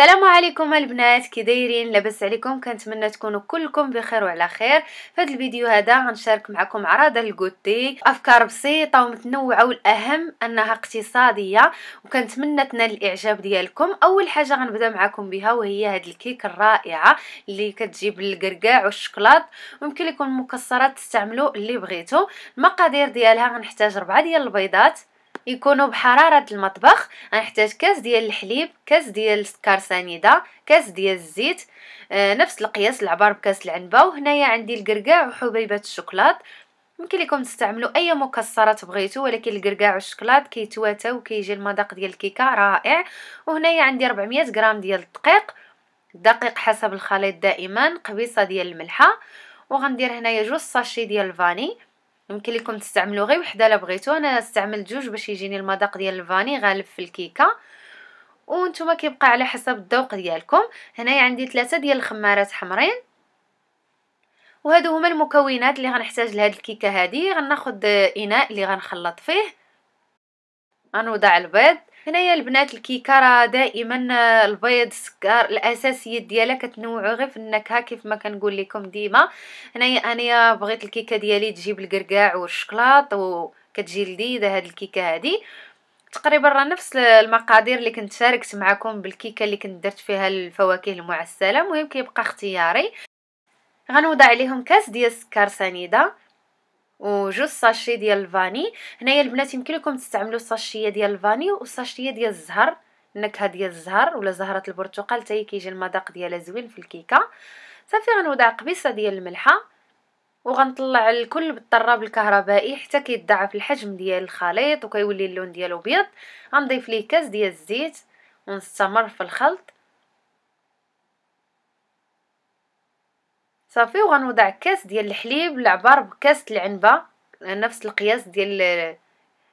السلام عليكم البنات كي دايرين لاباس عليكم كنتمنى تكونوا كلكم بخير وعلى خير في هذا الفيديو هذا غنشارك معكم عراض الكوتي افكار بسيطه ومتنوعه والاهم انها اقتصاديه وكنتمنى تنال الاعجاب ديالكم اول حاجه غنبدا معكم بها وهي هاد الكيك الرائعه اللي كتجي بالقرقاع والشكلاط ويمكن يكون مكسرات تستعملوا اللي بغيتو المقادير ديالها غنحتاج ربعة ديال البيضات يكونوا بحراره المطبخ غنحتاج كاس ديال الحليب كاس ديال السكر سنيده كاس ديال الزيت آه، نفس القياس العبار بكاس العنبه وهنايا عندي القرقاع وحبيبات الشوكولات يمكن لكم تستعملوا اي مكسرات بغيتو ولكن القرقاع والشوكولات كيتواتا وكيجي المذاق ديال الكيكه رائع وهنايا عندي 400 غرام ديال الدقيق دقيق حسب الخليط دائما قبيصه ديال الملحه وغندير هنايا جوج ساشي ديال الفاني يمكن لكم تستعملوا غير وحده الا بغيتو انا استعملت جوج باش يجيني المذاق ديال الفاني غالب في الكيكه وانتم كيبقى على حسب الذوق ديالكم هنايا عندي ثلاثه ديال الخمارات حمرين وهادو هما المكونات اللي غنحتاج لهاد الكيكه هادي غناخد اناء اللي غنخلط فيه غنوضع البيض هنايا البنات الكيكه دائما آه، البيض السكر الاساسيه ديالها كتنوعوا غير في النكهه كيف ما كنقول لكم ديما هنايا انايا بغيت الكيكه ديالي تجيب الكركاع والشكلاط وكتجي لذيذه هاد الكيكه هادي تقريبا راه نفس المقادير اللي كنت شاركت معكم بالكيكه اللي كنت درت فيها الفواكه المعسله المهم كيبقى اختياري غنوضع عليهم كاس ديال السكر سنيده وجوج ساشي ديال الفاني هنايا البنات يمكن لكم تستعملوا الساشيه ديال الفاني والساشيه ديال الزهر النكهه ديال الزهر ولا زهره البرتقال حتى كيجي المذاق ديالها زوين في الكيكه صافي غنوضع قبيصه ديال الملحه وغنطلع الكل بالطراب الكهربائي حتى كيتضاعف الحجم ديال الخليط وكيولي اللون ديالو بيض غنضيف ليه كاس ديال الزيت ونستمر في الخلط صافي وغنوضع كاس ديال الحليب العبار بكاس العنبه نفس القياس ديال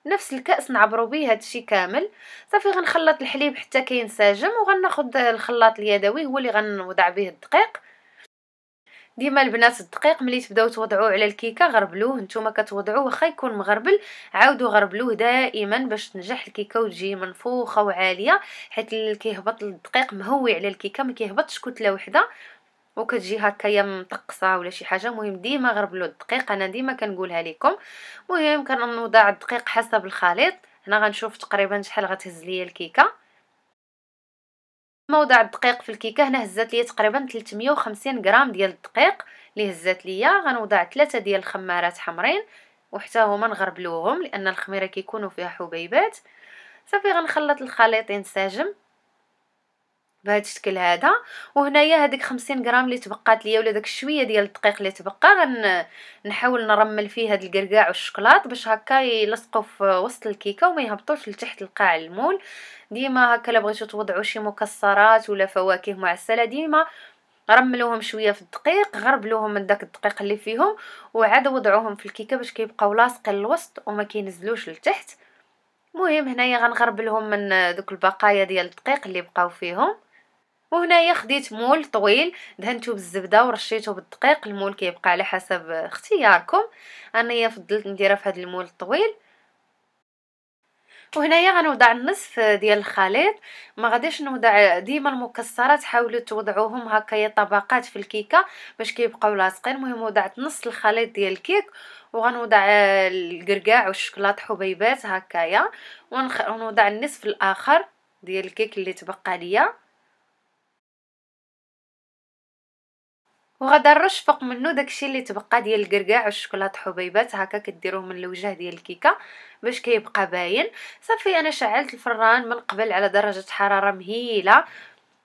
نفس الكاس نعبرو به هادشي كامل صافي غنخلط الحليب حتى كينسجم وغناخذ الخلاط اليدوي هو اللي غنوضع به الدقيق ديما البنات الدقيق ملي تبداو توضعوه على الكيكه غربلوه نتوما كتوضعوه واخا يكون مغربل عاودوا غربلوه دائما باش تنجح الكيكه وتجي منفوخه وعاليه حيت كيهبط الدقيق مهوي على الكيكه ما كيهبطش كتله وحده وكتجي هكايا مطقصه ولا شي حاجه مهم ديما غربلو الدقيق انا ديما كنقولها لكم مهم كنوضع الدقيق حسب الخليط هنا غنشوف تقريبا شحال غتهز ليا الكيكه موضع الدقيق في الكيكه هنا هزات ليا تقريبا 350 غرام ديال الدقيق اللي هزات ليا غنوضع ثلاثه ديال الخمارات حمرين وحتى هما نغربلوهم لان الخميره كيكونوا فيها حبيبات صافي غنخلط الخليط ينسجم بهذا الشكل هذا وهنايا هذيك 50 غرام اللي تبقات ليا ولا داك الشويه ديال الدقيق اللي تبقى غنحاول نرمل فيه هذا الكركاع والشكلاط باش هكا يلصقوا في وسط الكيكه وما يهبطوش لتحت القاع المول ديما هكا الا بغيتو توضعوا شي مكسرات ولا فواكه معسله ديما رملوهم شويه في الدقيق غربلوهم من داك الدقيق اللي فيهم وعاد وضعوهم في الكيكه باش كيبقاو لاصقين للوسط وما كينزلوش لتحت المهم هنايا غنغربلهم من دوك البقايا ديال الدقيق اللي بقاو فيهم وهنايا خديت مول طويل دهنته بالزبده ورشيته بالدقيق المول كيبقى على حسب اختياركم انايا فضلت نديرها في هذا المول الطويل وهنايا غنوضع النصف ديال الخليط ما غاديش نوضع ديما المكسرات حاولوا توضعوهم هكايا طبقات في الكيكه باش كيبقاو لاصقين المهم وضعت نص الخليط ديال الكيك وغنوضع القرقاع والشكلاط حبيبات هكايا ونوضع النصف الاخر ديال الكيك اللي تبقى ليا وغدا نرش فوق منه داكشي اللي تبقى ديال الكركاع والشوكولاط حبيبات هكا كديروه من الوجه ديال الكيكه باش كيبقى باين صافي انا شعلت الفران من قبل على درجه حراره مهيله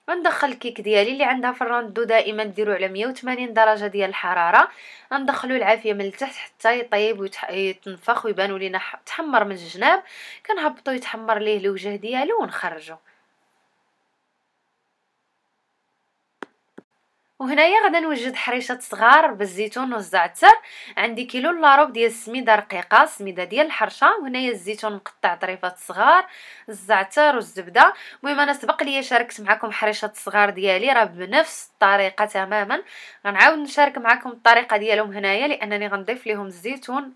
غندخل الكيك ديالي اللي عندها فران دو دائما ديرو على 180 درجه ديال الحراره غندخلو العافيه من التحت حتى يطيب ويتنفخ ويبانو لينا تحمر من الجناب كنهبطو يتحمر ليه الوجه ديالو ونخرجو وهنايا غدا نوجد حريشات صغار بالزيتون والزعتر عندي كيلو لاروب ديال السميده رقيقه السميده ديال الحرشه وهنايا الزيتون مقطع طريفات صغار الزعتر والزبده المهم انا سبق ليا شاركت معكم حريشات صغار ديالي راه بنفس الطريقه تماما غنعاود نشارك معكم الطريقه ديالهم هنايا لانني غنضيف ليهم الزيتون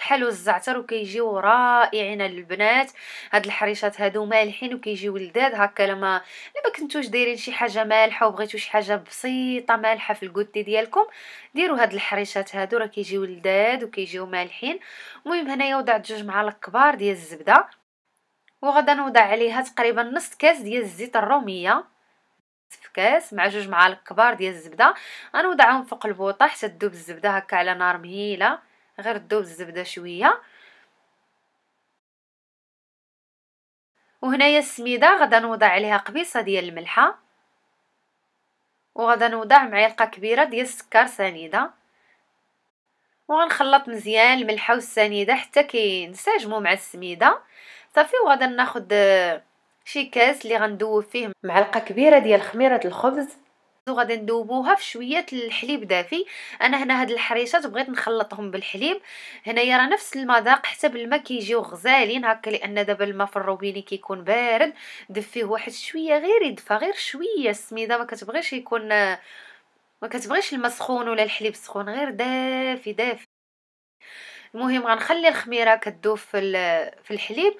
بحالو الزعتر وكيجيو رائعين للبنات هاد الحريشات هادو مالحين وكيجيو لذاذ هكا لما لما كنتوش دايرين شي حاجه مالحه وبغيتو شي حاجه بسيطه مالحه في الكوتي ديالكم ديروا هاد الحريشات هادو راه كيجيو لذاذ وكيجيو مالحين المهم هنايا وضعت جوج معالق كبار ديال الزبده وغدا نوضع عليها تقريبا نص كاس ديال الزيت الروميه في كاس مع جوج معالق كبار ديال الزبده غنوضعهم فوق البوطه حتى تذوب الزبده هكا على نار مهيله غير ذوب الزبده شويه وهنايا السميده غدا نوضع عليها قبيصه ديال الملحه وغدا نوضع معلقه كبيره ديال السكر سنيده وغنخلط مزيان الملحه والسنيده حتى كينسجموا مع السميده صافي وغدا ناخذ شي كاس اللي غندوب فيه معلقه كبيره ديال خميره الخبز وغادي نذوبوها في شويه الحليب دافي انا هنا هاد الحريشات بغيت نخلطهم بالحليب هنايا راه نفس المذاق حتى بالما كيجيو غزالين هكا لان دابا الماء في الروبيني كيكون بارد دفيه واحد شويه غير يدفى غير شويه السميده ما كتبغيش يكون ما كتبغيش الماء سخون ولا الحليب سخون غير دافي دافي المهم غنخلي الخميره كتذوب في في الحليب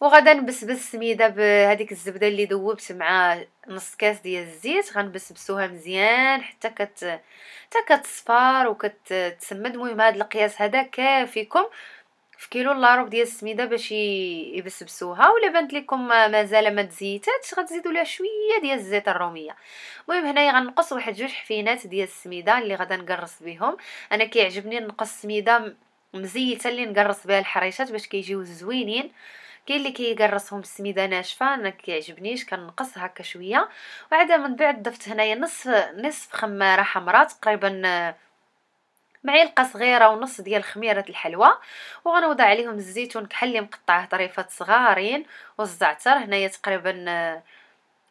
وغدا نبسبس السميده بهذيك الزبده اللي ذوبت مع نص كاس ديال الزيت غنبسبسوها مزيان حتى كت حتى كتصفر وكتسمد المهم هذا القياس هذا كافيكم في كيلو الا ربع ديال السميده باش يبسبسوها ولا بانت لكم مازال ما تزيتاتش غتزيدوا لها شويه ديال الزيت الروميه المهم هنايا غنقص واحد جوج حفينات ديال السميده اللي غادا نقرص بهم انا كيعجبني نقص السميده مزيته اللي نقرص بها الحريشات باش كيجيو زوينين كاين اللي كيقرصهم بالسميده ناشفه انا كيعجبنيش كنقص هكا شويه وعاد من بعد ضفت هنايا نصف نصف خماره حمراء تقريبا معلقه صغيره ونص ديال خميره الحلوى وغنوضع عليهم الزيتون كحل اللي مقطعه طريفات صغارين والزعتر هنايا تقريبا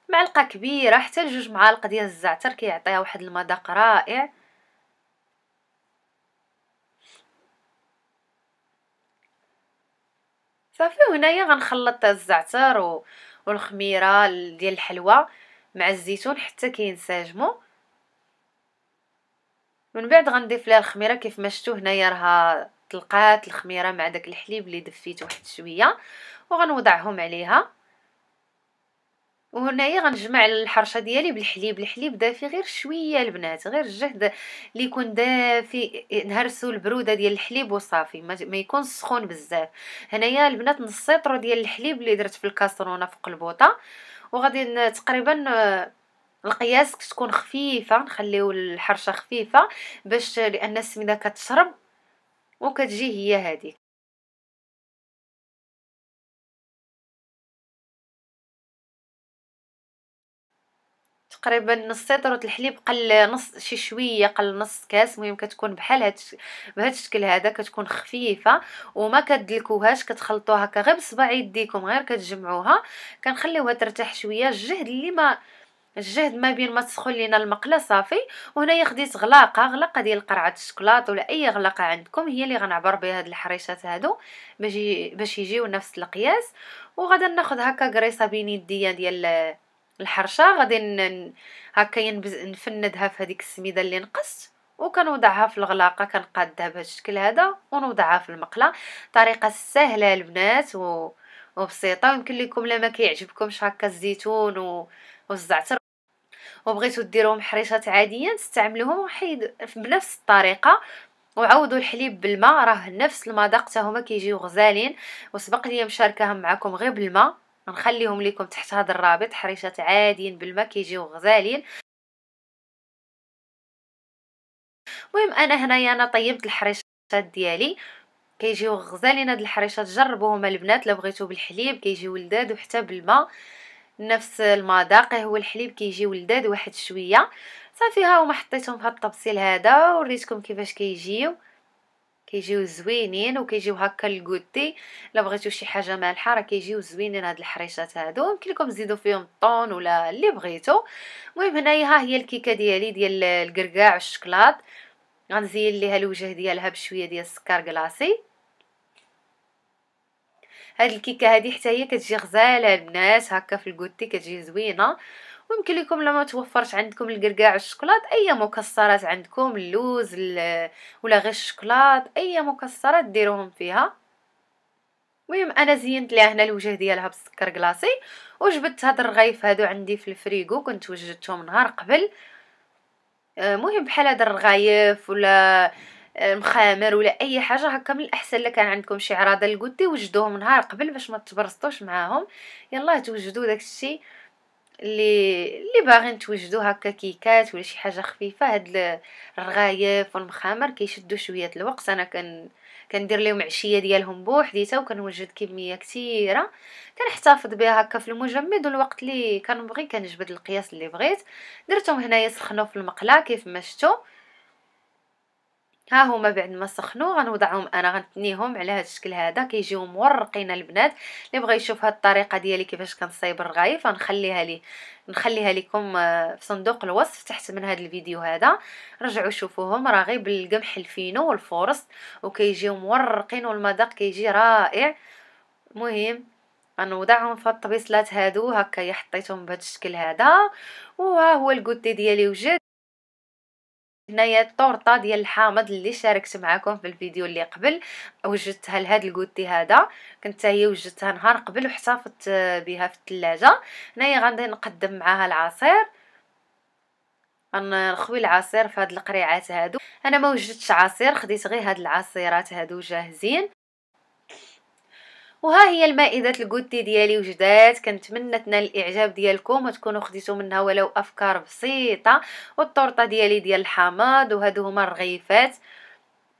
معلقه كبيره حتى لجوج معالق ديال الزعتر كيعطيها واحد المذاق رائع صافي وهنايا غنخلط الزعتر و... والخميره ديال الحلوى مع الزيتون حتى كينسجموا من بعد غنضيف ليها الخميره كيف ما شفتوا هنايا راها طلقات الخميره مع داك الحليب اللي دفيته واحد شويه وغنوضعهم عليها وهنايا غنجمع الحرشه ديالي بالحليب الحليب دافي غير شويه البنات غير الجهد اللي يكون دافي نهرسوا البروده ديال الحليب وصافي ما يكون سخون بزاف هنايا البنات نص لتر ديال الحليب اللي درت في الكاسرونه فوق البوطه وغادي تقريبا القياس تكون خفيفه نخليو الحرشه خفيفه باش لان السميده كتشرب وكتجي هي هذيك تقريبا نص سيطره الحليب قل نص شي شويه قل نص كاس مهم كتكون بحال هاد بهذا الشكل هذا كتكون خفيفه وما كدلكوهاش كتخلطوها هكا غير بصباع يديكم غير كتجمعوها كنخليوها ترتاح شويه الجهد اللي ما الجهد ما بين ما تسخن لينا المقله صافي وهنايا خديت غلاقه غلاقه ديال قرعه الشكلاط ولا اي غلاقه عندكم هي اللي غنعبر بها هاد الحريشات هادو باش يجيو نفس القياس وغادا ناخد هكا كريصة بين يديا ديال الحرشه غادي هكا ينبز نفندها في هذيك السميده اللي نقصت وكنوضعها في الغلاقه كنقادها بهذا الشكل هذا ونوضعها في المقله طريقه سهله البنات و... وبسيطه يمكن لكم لما كيعجبكمش هكا الزيتون و... والزعتر وبغيتو ديروهم حريشات عاديه استعملوهم حيد بنفس الطريقه وعوضوا الحليب بالماء راه نفس المذاق حتى هما كيجيو غزالين وسبق لي مشاركهم معكم غير بالماء نخليهم لكم تحت هذا الرابط حريشات عاديين بالماء كيجيو غزالين المهم انا هنايا انا طيبت الحريشات ديالي كيجيو غزالين هاد الحريشات جربوهم البنات لو بغيتو بالحليب كيجيو ولداد وحتى بالماء نفس المذاق هو الحليب كيجي ولداد واحد شويه صافي ها هما حطيتهم في هاد الطبسيل هذا وريتكم كيفاش كيجيو كي كيجيو زوينين وكيجيو هكا الكوتي الا بغيتو شي حاجه مالحه راه كيجيو زوينين هاد الحريشات هادو يمكن لكم تزيدو فيهم الطون ولا اللي بغيتو المهم هنايا ها هي الكيكه ديالي ديال الكركاع والشكلاط غنزين ليها الوجه ديالها بشويه ديال السكر كلاصي هاد الكيكه هادي حتى هي كتجي غزاله البنات هكا في الكوتي كتجي زوينه ويمكن لكم لما توفرش عندكم القرقاع الشوكولات اي مكسرات عندكم اللوز ولا غير الشوكولات اي مكسرات ديروهم فيها المهم انا زينت ليها هنا الوجه ديالها بالسكر كلاصي وجبت هاد الرغيف هادو عندي في الفريغو كنت وجدتهم نهار قبل آه، مهم بحال هاد الرغايف ولا آه، المخامر ولا اي حاجه هكا من الاحسن الا كان عندكم شي عراضه لقدي وجدوهم نهار قبل باش ما تبرسطوش معاهم يلا توجدوا داكشي اللي اللي باغين توجدوا هكا كيكات ولا شي حاجه خفيفه هاد الرغايف والمخامر كيشدوا شويه الوقت انا كن كندير لهم عشيه ديالهم بوحديتها وكنوجد كميه كثيره كنحتفظ بها هكا في المجمد والوقت اللي كنبغي كنجبد القياس اللي بغيت درتهم هنايا سخنوا في المقله كيف ما شفتوا ها هما بعد ما سخنوا غنوضعهم انا غنتنيهم على هذا الشكل هذا كيجيو مورقين البنات اللي بغى يشوف هاد الطريقه ديالي كيفاش كنصايب الرغايف غنخليها ليه نخليها لكم آه، في صندوق الوصف تحت من هذا الفيديو هذا رجعوا شوفوهم راه غير بالقمح الفينو والفورص وكيجيو مورقين والمذاق كيجي رائع مهم غنوضعهم في الطبيصلات هادو هكا حطيتهم بهذا الشكل هذا وها هو الكوتي ديالي وجد هنايا الطورطه ديال الحامض اللي شاركت معكم في الفيديو اللي قبل وجدتها لهاد الكوتي هذا كنت هي وجدتها نهار قبل وحتفظت بها في الثلاجه هنايا غادي نقدم معاها العصير غنخوي العصير في هاد القريعات هادو انا ما وجدتش عصير خديت غير هاد العصيرات هادو جاهزين وها هي المائدة الكوتي ديالي وجدات كنتمنى تنال الاعجاب ديالكم وتكونوا خديتوا منها ولو افكار بسيطه والطورطه ديالي ديال الحامض وهادو هما الرغيفات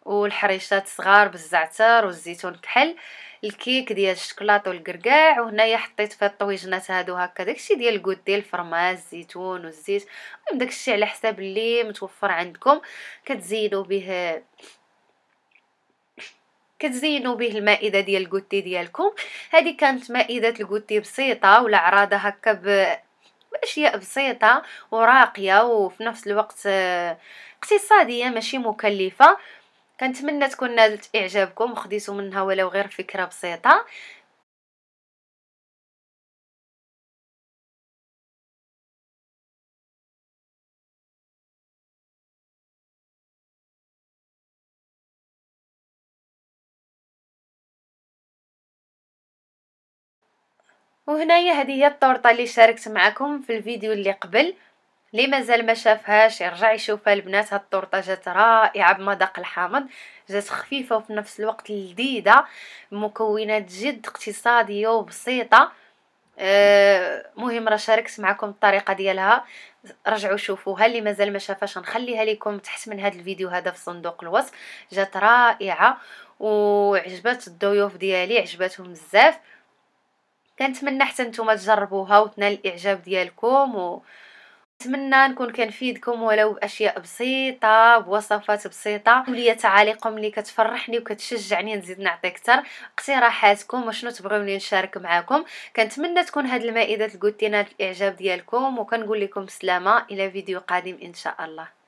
والحريشات صغار بالزعتر والزيتون كحل الكيك ديال الشكلاط والكركاع وهنايا حطيت في الطويجنات هادو هكا داكشي ديال الكوتي الفرماز الزيتون والزيت داكشي على حساب اللي متوفر عندكم كتزينوا به كتزينوا به المائده ديال الكوتي ديالكم هذه كانت مائده الكوتي بسيطه ولا عراضه هكا ب اشياء بسيطه وراقيه وفي نفس الوقت آه، اقتصاديه ماشي مكلفه كنتمنى تكون نالت اعجابكم وخديتوا منها ولو غير فكره بسيطه وهنايا هذه هي الطورطه اللي شاركت معكم في الفيديو اللي قبل اللي مازال ما شافهاش يرجع يشوفها البنات هاد الطورطه جات رائعه بمذاق الحامض جات خفيفه وفي نفس الوقت لذيذه مكونات جد اقتصاديه وبسيطه أه مهم راه شاركت معكم الطريقه ديالها رجعوا شوفوها اللي مازال ما شافهاش نخليها لكم تحت من هذا الفيديو هذا في صندوق الوصف جات رائعه وعجبات الضيوف ديالي عجباتهم بزاف كنتمنى حتى نتوما تجربوها وتنال الاعجاب ديالكم و نتمنى نكون كنفيدكم ولو باشياء بسيطه بوصفات بسيطه وليا تعاليقكم اللي كتفرحني وكتشجعني نزيد نعطي اكثر اقتراحاتكم وشنو تبغوني نشارك معاكم كنتمنى تكون هذه المائده تلقوا الاعجاب ديالكم وكنقول لكم سلامه الى فيديو قادم ان شاء الله